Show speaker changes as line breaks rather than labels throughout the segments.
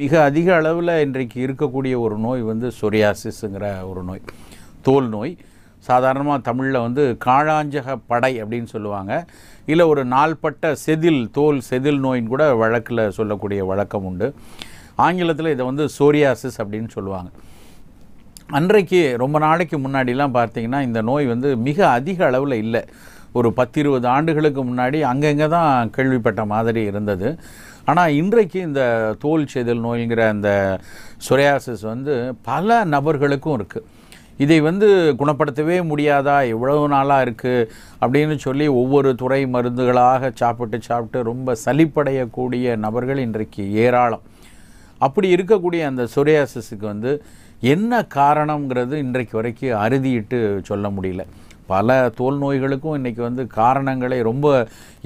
மிக அதிக அளவில் இன்றைக்கு இருக்கக்கூடிய ஒரு நோய் வந்து சொரியாசிஸுங்கிற ஒரு நோய் தோல் நோய் சாதாரணமாக தமிழில் வந்து காளாஞ்சக படை அப்படின்னு சொல்லுவாங்க இல்லை ஒரு நாள்பட்ட செதில் தோல் செதில் நோயின்னு கூட வழக்கில் சொல்லக்கூடிய வழக்கம் உண்டு ஆங்கிலத்தில் இதை வந்து சோரியாசிஸ் அப்படின்னு சொல்லுவாங்க அன்றைக்கு ரொம்ப நாளைக்கு முன்னாடிலாம் பார்த்திங்கன்னா இந்த நோய் வந்து மிக அதிக அளவில் இல்லை ஒரு பத்து இருபது ஆண்டுகளுக்கு முன்னாடி அங்கங்கே தான் கேள்விப்பட்ட மாதிரி இருந்தது ஆனால் இன்றைக்கு இந்த தோல் செய்தல் நோய்ங்கிற அந்த சுரையாசஸ் வந்து பல நபர்களுக்கும் இருக்குது இதை வந்து குணப்படுத்தவே முடியாதா எவ்வளவு நாளாக இருக்குது அப்படின்னு சொல்லி ஒவ்வொரு துறை மருந்துகளாக சாப்பிட்டு சாப்பிட்டு ரொம்ப சலிப்படையக்கூடிய நபர்கள் இன்றைக்கு ஏராளம் அப்படி இருக்கக்கூடிய அந்த சொரியாசிஸுக்கு வந்து என்ன காரணங்கிறது இன்றைக்கு வரைக்கும் அறுதிட்டு சொல்ல முடியல பல தோல் நோய்களுக்கும் இன்றைக்கி வந்து காரணங்களே ரொம்ப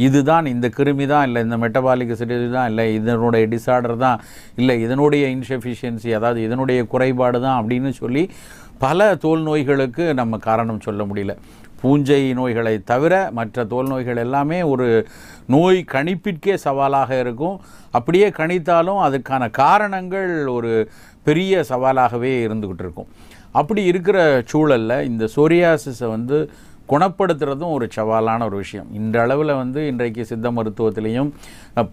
இதுதான் இந்த கிருமி தான் இல்லை இந்த மெட்டபாலிக் சிட்டி தான் இல்லை இதனுடைய டிசார்டர் தான் இல்லை இதனுடைய இன்செஃபிஷியன்சி அதாவது இதனுடைய குறைபாடு தான் அப்படின்னு சொல்லி பல தோல் நோய்களுக்கு நம்ம காரணம் சொல்ல முடியல பூஞ்சை நோய்களை தவிர மற்ற தோல் நோய்கள் எல்லாமே ஒரு நோய் கணிப்பிற்கே சவாலாக இருக்கும் அப்படியே கணித்தாலும் அதுக்கான காரணங்கள் ஒரு பெரிய சவாலாகவே இருந்துக்கிட்டு இருக்கும் அப்படி இருக்கிற சூழலில் இந்த சோரியாசிஸை வந்து குணப்படுத்துறதும் ஒரு சவாலான ஒரு விஷயம் இந்த அளவில் வந்து இன்றைக்கு சித்த மருத்துவத்திலையும்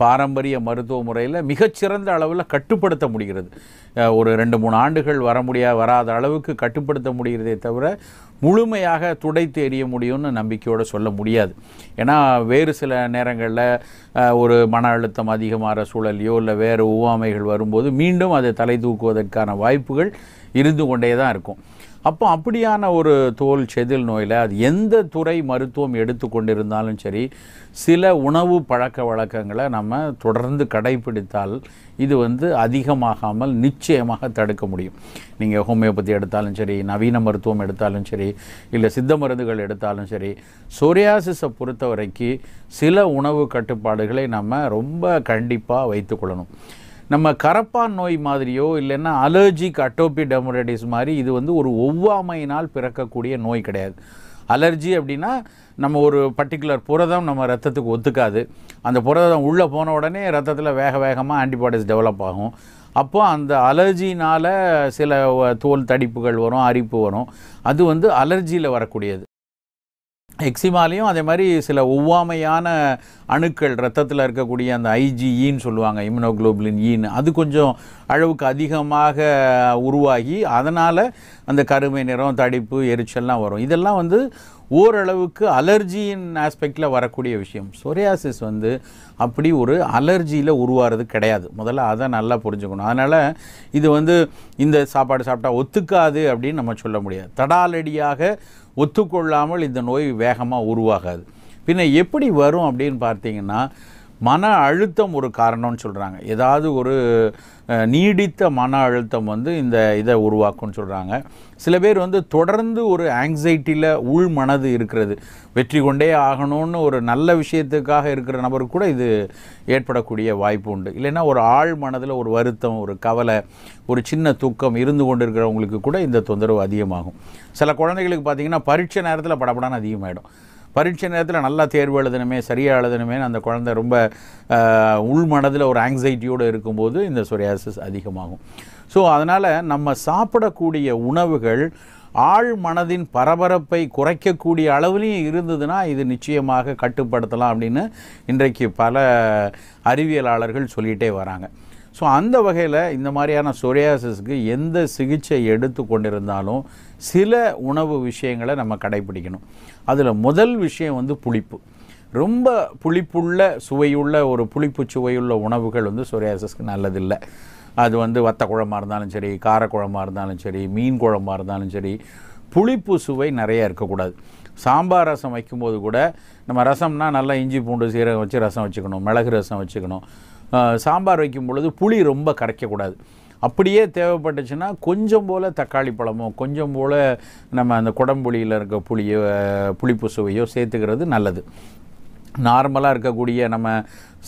பாரம்பரிய மருத்துவ முறையில் மிகச்சிறந்த அளவில் கட்டுப்படுத்த முடிகிறது ஒரு ரெண்டு மூணு ஆண்டுகள் வர முடியாது வராத அளவுக்கு கட்டுப்படுத்த முடிகிறதே தவிர முழுமையாக துடைத்து எறிய முடியும்னு நம்பிக்கையோடு சொல்ல முடியாது ஏன்னா வேறு சில நேரங்களில் ஒரு மன அழுத்தம் அதிகமான சூழலையோ இல்லை வேறு உவாமைகள் வரும்போது மீண்டும் அதை தலை தூக்குவதற்கான வாய்ப்புகள் இருந்து கொண்டே தான் இருக்கும் அப்போ அப்படியான ஒரு தோல் செதில் நோயில் அது எந்த துறை மருத்துவம் எடுத்து கொண்டிருந்தாலும் சரி சில உணவு பழக்க வழக்கங்களை நம்ம தொடர்ந்து கடைபிடித்தால் இது வந்து அதிகமாகாமல் நிச்சயமாக தடுக்க முடியும் நீங்கள் ஹோமியோபதி எடுத்தாலும் சரி நவீன மருத்துவம் எடுத்தாலும் சரி இல்லை சித்த மருந்துகள் எடுத்தாலும் சரி சோரியாசிஸை பொறுத்த வரைக்கும் சில உணவு கட்டுப்பாடுகளை நம்ம ரொம்ப கண்டிப்பாக வைத்துக்கொள்ளணும் நம்ம கரப்பான் நோய் மாதிரியோ இல்லைன்னா அலர்ஜிக் அட்டோபி டெமோரடிஸ் மாதிரி இது வந்து ஒரு ஒவ்வாமையினால் பிறக்கக்கூடிய நோய் கிடையாது அலர்ஜி அப்படின்னா நம்ம ஒரு பர்டிகுலர் புரதம் நம்ம ரத்தத்துக்கு ஒத்துக்காது அந்த புரதம் உள்ளே போன உடனே ரத்தத்தில் வேக வேகமாக ஆன்டிபாடிஸ் டெவலப் ஆகும் அப்போ அந்த அலர்ஜினால் சில தோல் தடிப்புகள் வரும் அரிப்பு வரும் அது வந்து அலர்ஜியில் வரக்கூடியது எக்ஸிமாலையும் அதே மாதிரி சில ஒவ்வாமையான அணுக்கள் ரத்தத்தில் இருக்கக்கூடிய அந்த ஐஜிஇன்னு சொல்லுவாங்க இம்யூனோக்ளோபுலின் ஈன்னு அது கொஞ்சம் அளவுக்கு அதிகமாக உருவாகி அதனால் அந்த கருமை நிறம் தடிப்பு எரிச்சல்லாம் வரும் இதெல்லாம் வந்து ஓரளவுக்கு அலர்ஜியின் ஆஸ்பெக்டில் வரக்கூடிய விஷயம் சொரியாசிஸ் வந்து அப்படி ஒரு அலர்ஜியில் உருவாகிறது கிடையாது முதல்ல அதை நல்லா புரிஞ்சுக்கணும் அதனால் இது வந்து இந்த சாப்பாடு சாப்பிட்டா ஒத்துக்காது அப்படின்னு நம்ம சொல்ல முடியாது தடாலடியாக ஒத்துக்கொள்ளாமல் இந்த நோய் வேகமாக உருவாகாது பின்ன எப்படி வரும் அப்படின்னு பார்த்தீங்கன்னா மன அழுத்தம் ஒரு காரணம்னு சொல்கிறாங்க ஏதாவது ஒரு நீடித்த மன அழுத்தம் வந்து இந்த இதை உருவாக்கும்னு சொல்கிறாங்க சில பேர் வந்து தொடர்ந்து ஒரு ஆங்ஸைட்டியில் உள் மனது இருக்கிறது வெற்றி கொண்டே ஆகணும்னு ஒரு நல்ல விஷயத்துக்காக இருக்கிற நபருக்கு கூட இது ஏற்படக்கூடிய வாய்ப்பு உண்டு இல்லைன்னா ஒரு ஆழ் மனதில் ஒரு வருத்தம் ஒரு கவலை ஒரு சின்ன தூக்கம் இருந்து கொண்டு இருக்கிறவங்களுக்கு கூட இந்த தொந்தரவு அதிகமாகும் சில குழந்தைகளுக்கு பார்த்திங்கன்னா பரீட்சை நேரத்தில் படப்படான்னு அதிகமாகிடும் பரீட்சை நேரத்தில் நல்லா தேர்வு எழுதணுமே சரியாக எழுதணுமே அந்த குழந்தை ரொம்ப உள்மனதில் ஒரு ஆங்ஸைட்டியோடு இருக்கும்போது இந்த சொரியாசிஸ் அதிகமாகும் ஸோ அதனால் நம்ம சாப்பிடக்கூடிய உணவுகள் ஆழ் மனதின் பரபரப்பை குறைக்கக்கூடிய அளவுலையும் இருந்ததுன்னா இது நிச்சயமாக கட்டுப்படுத்தலாம் அப்படின்னு இன்றைக்கு பல அறிவியலாளர்கள் சொல்லிகிட்டே வராங்க ஸோ அந்த வகையில் இந்த மாதிரியான சொரியாசஸ்க்கு எந்த சிகிச்சை எடுத்து கொண்டிருந்தாலும் சில உணவு விஷயங்களை நம்ம கடைபிடிக்கணும் அதில் முதல் விஷயம் வந்து புளிப்பு ரொம்ப புளிப்புள்ள சுவையுள்ள ஒரு புளிப்பு சுவையுள்ள உணவுகள் வந்து சொரியாசஸ்க்கு நல்லதில்லை அது வந்து வத்த குழம்பாக இருந்தாலும் சரி காரக்குழம்பாக இருந்தாலும் சரி மீன் குழம்பாக இருந்தாலும் சரி புளிப்பு சுவை நிறையா இருக்கக்கூடாது சாம்பார் ரசம் வைக்கும்போது கூட நம்ம ரசம்னா நல்லா இஞ்சி பூண்டு சீரகம் வச்சு ரசம் வச்சுக்கணும் மிளகு ரசம் வச்சுக்கணும் சாம்பார் வைக்கும் பொழுது புளி ரொம்ப கரைக்கக்கூடாது அப்படியே தேவைப்பட்டுச்சுன்னா கொஞ்சம் போல் தக்காளி பழமோ கொஞ்சம் போல் நம்ம அந்த குடம்புளியில் இருக்க புளியோ புளிப்பு சுவையோ சேர்த்துக்கிறது நல்லது நார்மலாக இருக்கக்கூடிய நம்ம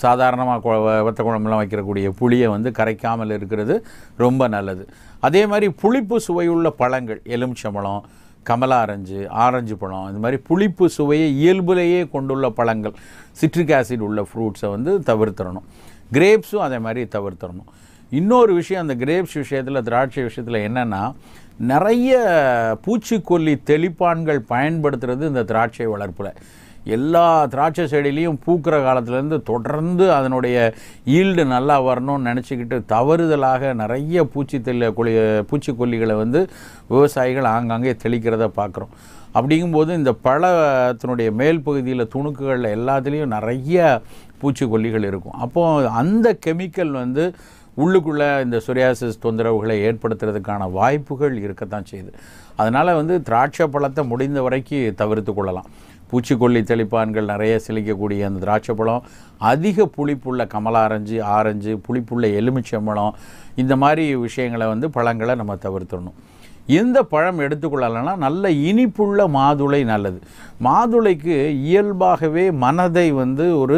சாதாரணமாக வத்த குழம்புலாம் வைக்கிறக்கூடிய புளியை வந்து கரைக்காமல் இருக்கிறது ரொம்ப நல்லது அதே மாதிரி புளிப்பு சுவையுள்ள பழங்கள் எலுமிச்சம்பழம் கமலா ஆரஞ்சு ஆரஞ்சு பழம் இந்த மாதிரி புளிப்பு சுவையை இயல்புலேயே கொண்டுள்ள பழங்கள் சிட்ரிக் ஆசிட் உள்ள ஃப்ரூட்ஸை வந்து தவிர்த்துடணும் கிரேப்ஸும் அதே மாதிரி தவிர்த்துடணும் இன்னொரு விஷயம் அந்த கிரேப்ஸ் விஷயத்தில் திராட்சை விஷயத்தில் என்னென்னா நிறைய பூச்சிக்கொல்லி தெளிப்பான்கள் பயன்படுத்துகிறது இந்த திராட்சை வளர்ப்பில் எல்லா திராட்சை செடியிலையும் பூக்கிற காலத்துலேருந்து தொடர்ந்து அதனுடைய ஈல்டு நல்லா வரணும்னு நினச்சிக்கிட்டு தவறுதலாக நிறைய பூச்சி தெளி கொல்லி பூச்சிக்கொல்லிகளை வந்து விவசாயிகள் ஆங்காங்கே தெளிக்கிறத பார்க்குறோம் அப்படிங்கும்போது இந்த பழத்தினுடைய மேல் பகுதியில் துணுக்குகளில் எல்லாத்துலேயும் நிறைய பூச்சிக்கொல்லிகள் இருக்கும் அப்போது அந்த கெமிக்கல் வந்து உள்ளுக்குள்ளே இந்த சுரியாசிஸ் தொந்தரவுகளை ஏற்படுத்துறதுக்கான வாய்ப்புகள் இருக்கத்தான் செய்யுது அதனால் வந்து திராட்சை பழத்தை முடிந்த வரைக்கும் தவிர்த்து கொள்ளலாம் பூச்சிக்கொல்லி தெளிப்பான்கள் நிறைய சிலிக்கக்கூடிய அந்த திராட்சை பழம் அதிக புளிப்புள்ள கமலாரஞ்சு ஆரஞ்சு புளிப்புள்ள எலுமிச்சம்பழம் இந்த மாதிரி விஷயங்களை வந்து பழங்களை நம்ம தவிர்த்துடணும் எந்த பழம் எடுத்துக்கொள்ளலைன்னா நல்ல இனிப்புள்ள மாதுளை நல்லது மாதுளைக்கு இயல்பாகவே மனதை வந்து ஒரு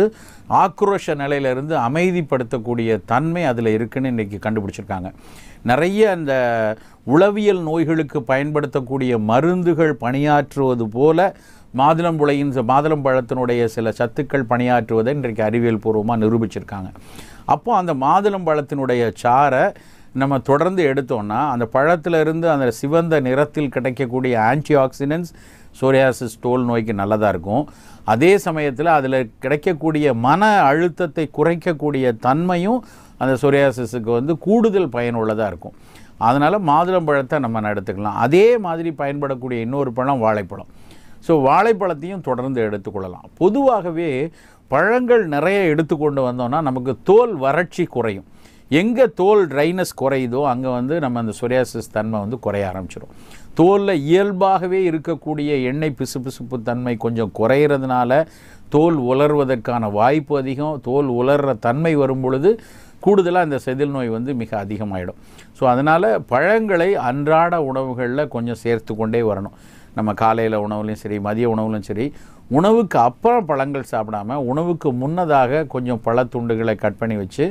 ஆக்ரோஷ நிலையிலிருந்து அமைதிப்படுத்தக்கூடிய தன்மை அதில் இருக்குன்னு இன்றைக்கி கண்டுபிடிச்சிருக்காங்க நிறைய அந்த உளவியல் நோய்களுக்கு பயன்படுத்தக்கூடிய மருந்துகள் பணியாற்றுவது போல மாதுளம் மாதுளம் மாதுளம்பழத்தினுடைய சில சத்துக்கள் பணியாற்றுவதை இன்றைக்கு அறிவியல் பூர்வமாக நிரூபிச்சிருக்காங்க அப்போது அந்த மாதுளம்பழத்தினுடைய சாரை நம்ம தொடர்ந்து எடுத்தோம்னா அந்த பழத்திலிருந்து அந்த சிவந்த நிறத்தில் கிடைக்கக்கூடிய ஆன்டி ஆக்சிடென்ட்ஸ் சோரியாசிஸ் தோல் நோய்க்கு நல்லதாக இருக்கும் அதே சமயத்தில் அதில் கிடைக்கக்கூடிய மன அழுத்தத்தை குறைக்கக்கூடிய தன்மையும் அந்த சோரியாசிஸுக்கு வந்து கூடுதல் பயனுள்ளதாக இருக்கும் அதனால் மாதுளம்பழத்தை நம்ம எடுத்துக்கலாம் அதே மாதிரி பயன்படக்கூடிய இன்னொரு பழம் வாழைப்பழம் ஸோ வாழைப்பழத்தையும் தொடர்ந்து எடுத்துக்கொள்ளலாம் பொதுவாகவே பழங்கள் நிறைய எடுத்துக்கொண்டு வந்தோம்னா நமக்கு தோல் வறட்சி குறையும் எங்கே தோல் ட்ரைனஸ் குறையுதோ அங்கே வந்து நம்ம அந்த சுரியாசிஸ் தன்மை வந்து குறைய ஆரம்பிச்சிடும் தோலில் இயல்பாகவே இருக்கக்கூடிய எண்ணெய் பிசுபிசுப்பு தன்மை கொஞ்சம் குறையிறதுனால தோல் உலர்வதற்கான வாய்ப்பு அதிகம் தோல் உலர்ற தன்மை வரும் பொழுது கூடுதலாக இந்த செதில் நோய் வந்து மிக அதிகமாகிடும் ஸோ அதனால் பழங்களை அன்றாட உணவுகளில் கொஞ்சம் சேர்த்து கொண்டே வரணும் நம்ம காலையில் உணவுலையும் சரி மதிய உணவுலையும் சரி உணவுக்கு அப்புறம் பழங்கள் சாப்பிடாமல் உணவுக்கு முன்னதாக கொஞ்சம் பழத்துண்டுகளை கட் பண்ணி வச்சு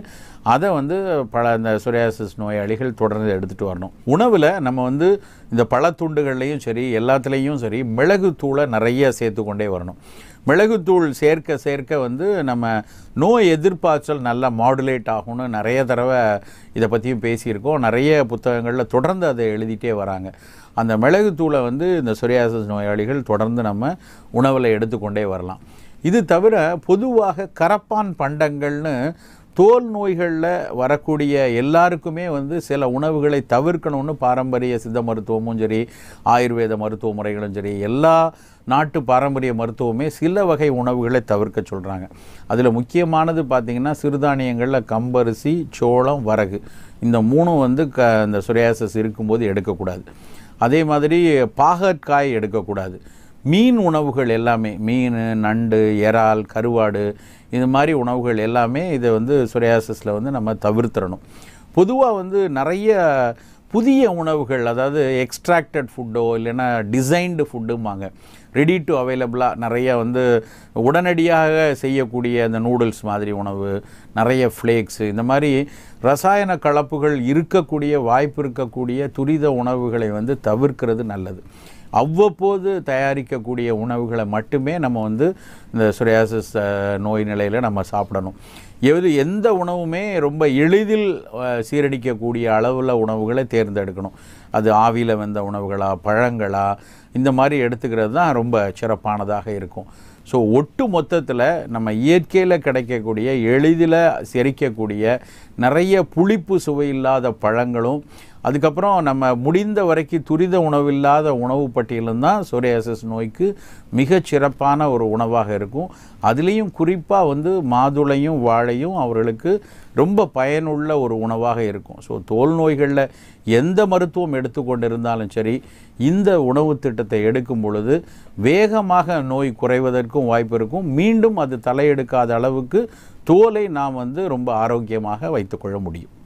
அதை வந்து பல இந்த சுரியாசிஸ் நோயாளிகள் தொடர்ந்து எடுத்துகிட்டு வரணும் உணவில் நம்ம வந்து இந்த பழத்துண்டுகள்லேயும் சரி எல்லாத்துலேயும் சரி மிளகு தூளை நிறைய சேர்த்து கொண்டே வரணும் மிளகுத்தூள் சேர்க்க சேர்க்க வந்து நம்ம நோய் எதிர்ப்பாச்சல் நல்லா மாடுலேட் ஆகும்னு நிறைய தடவை இதை பற்றியும் பேசியிருக்கோம் நிறைய புத்தகங்களில் தொடர்ந்து அதை எழுதிட்டே வராங்க அந்த மிளகுத்தூளை வந்து இந்த சொரியாசஸ் நோயாளிகள் தொடர்ந்து நம்ம உணவில் எடுத்துக்கொண்டே வரலாம் இது தவிர பொதுவாக கரப்பான் பண்டங்கள்னு தோல் நோய்களில் வரக்கூடிய எல்லாருக்குமே வந்து சில உணவுகளை தவிர்க்கணும்னு பாரம்பரிய சித்த மருத்துவமும் சரி ஆயுர்வேத மருத்துவ முறைகளும் சரி எல்லா நாட்டு பாரம்பரிய மருத்துவமே சில வகை உணவுகளை தவிர்க்க சொல்கிறாங்க அதில் முக்கியமானது பார்த்திங்கன்னா சிறுதானியங்களில் கம்பரிசி சோளம் வரகு இந்த மூணும் வந்து க இந்த சுரியாசஸ் இருக்கும்போது எடுக்கக்கூடாது அதே மாதிரி பாகற்காய் எடுக்கக்கூடாது மீன் உணவுகள் எல்லாமே மீன் நண்டு இறால் கருவாடு இது மாதிரி உணவுகள் எல்லாமே இதை வந்து சுரையாசஸில் வந்து நம்ம தவிர்த்துடணும் பொதுவாக வந்து நிறைய புதிய உணவுகள் அதாவது எக்ஸ்ட்ராக்டட் ஃபுட்டோ இல்லைன்னா டிசைன்டு ஃபுட்டுமாங்க ரெடி டு அவைலபிளாக நிறைய வந்து உடனடியாக செய்யக்கூடிய அந்த நூடுல்ஸ் மாதிரி உணவு நிறைய ஃப்ளேக்ஸு இந்த மாதிரி ரசாயன கலப்புகள் இருக்கக்கூடிய வாய்ப்பு இருக்கக்கூடிய துரித உணவுகளை வந்து தவிர்க்கிறது நல்லது அவ்வப்போது தயாரிக்கக்கூடிய உணவுகளை மட்டுமே நம்ம வந்து இந்த சுரியாசிஸ் நோய் நிலையில் நம்ம சாப்பிடணும் எது எந்த உணவுமே ரொம்ப எளிதில் சீரடிக்கக்கூடிய அளவில் உணவுகளை தேர்ந்தெடுக்கணும் அது ஆவியில் வெந்த உணவுகளா பழங்களா இந்த மாதிரி எடுத்துக்கிறது தான் ரொம்ப சிறப்பானதாக இருக்கும் ஸோ ஒட்டு மொத்தத்தில் நம்ம இயற்கையில் கிடைக்கக்கூடிய எளிதில் செரிக்கக்கூடிய நிறைய புளிப்பு சுவை இல்லாத பழங்களும் அதுக்கப்புறம் நம்ம முடிந்த வரைக்கும் துரித உணவில்லாத உணவு பட்டியலும் சோரியாசஸ் நோய்க்கு மிகச் சிறப்பான ஒரு உணவாக இருக்கும் அதுலேயும் குறிப்பாக வந்து மாதுளையும் வாழையும் அவர்களுக்கு ரொம்ப பயனுள்ள ஒரு உணவாக இருக்கும் ஸோ தோல் நோய்களில் எந்த மருத்துவம் எடுத்துக்கொண்டிருந்தாலும் சரி இந்த உணவு திட்டத்தை எடுக்கும் பொழுது வேகமாக நோய் குறைவதற்கும் வாய்ப்பு இருக்கும் மீண்டும் அது தலையெடுக்காத அளவுக்கு தோலை நாம் வந்து ரொம்ப ஆரோக்கியமாக வைத்துக்கொள்ள முடியும்